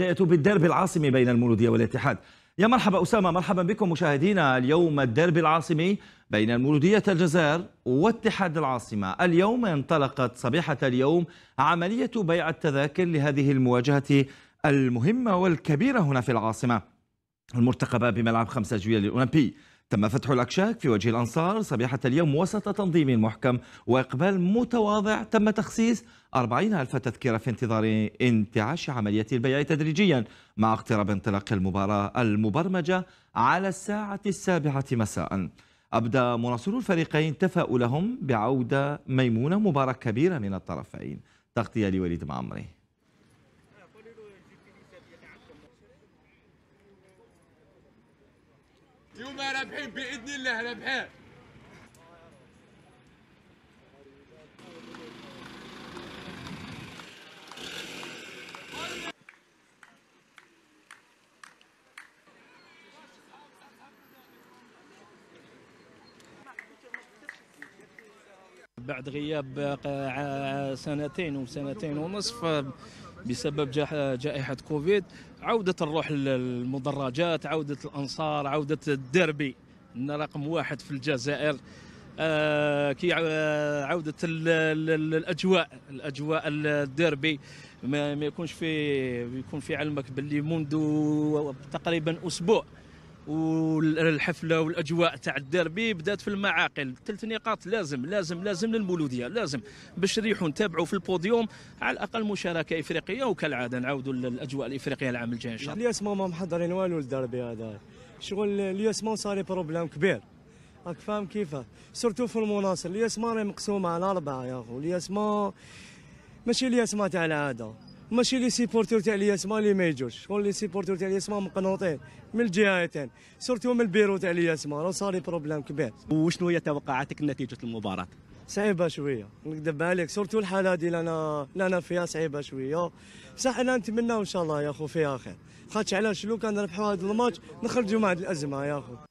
بداية بالدرب العاصمي بين المولودية والاتحاد يا مرحبا أسامة مرحبا بكم مشاهدينا اليوم الدرب العاصمي بين المولودية الجزائر واتحاد العاصمة اليوم انطلقت صبيحة اليوم عملية بيع التذاكر لهذه المواجهة المهمة والكبيرة هنا في العاصمة المرتقبة بملعب 5 جويلية الأولمبي تم فتح الأكشاك في وجه الأنصار صبيحة اليوم وسط تنظيم محكم وإقبال متواضع تم تخصيص 40 ألف تذكرة في انتظار انتعاش عملية البيع تدريجيا مع اقتراب انطلاق المباراة المبرمجة على الساعة السابعة مساء أبدى مراسلو الفريقين تفاؤلهم بعودة ميمونة مباراة كبيرة من الطرفين تغطية لوليد معمري اليوم رابحين باذن الله رابحين بعد غياب آه، سنتين وسنتين ونصف بسبب جائحة كوفيد عودة الروح للمدرجات عودة الأنصار عودة الديربي رقم واحد في الجزائر آه، كي آه، عودة الأجواء الأجواء الديربي ما يكونش في يكون في علمك باللي منذ تقريبا أسبوع والحفله والاجواء تاع الديربي بدات في المعاقل ثلاث نقاط لازم لازم لازم للمولوديه لازم باش نريحوا نتابعوا في البوديوم على الاقل مشاركه افريقيه وكالعاده نعاودوا الاجواء الافريقيه العام الجاي ان شاء الله اليوم ما محضرين والو للديربي هذا شغل اليوم صار بروبليم كبير راك فاهم كيفاه سورتو في المناصر اليوم راهي مقسومه على اربعه يا اخو اليوم ماشي اليوم تاع العاده ماشي لي سيبورتور تاع الياسما اللي ما يجوش شكون لي سيبورتور تاع الياسما مقنوطين من الجهتين سورتو من البيرو تاع الياسما راه صار بروبليم كبير وشنو هي توقعاتك لنتيجه المباراه صعيبه شويه نكذب عليك سورتو الحاله ديال اللي انا اللي انا فيها صعيبه شويه بصح انا نتمناو ان شاء الله يا خو فيها خير خاطش علاش لو كان نربحوا هذا الماتش نخرجوا مع هذه الازمه يا خو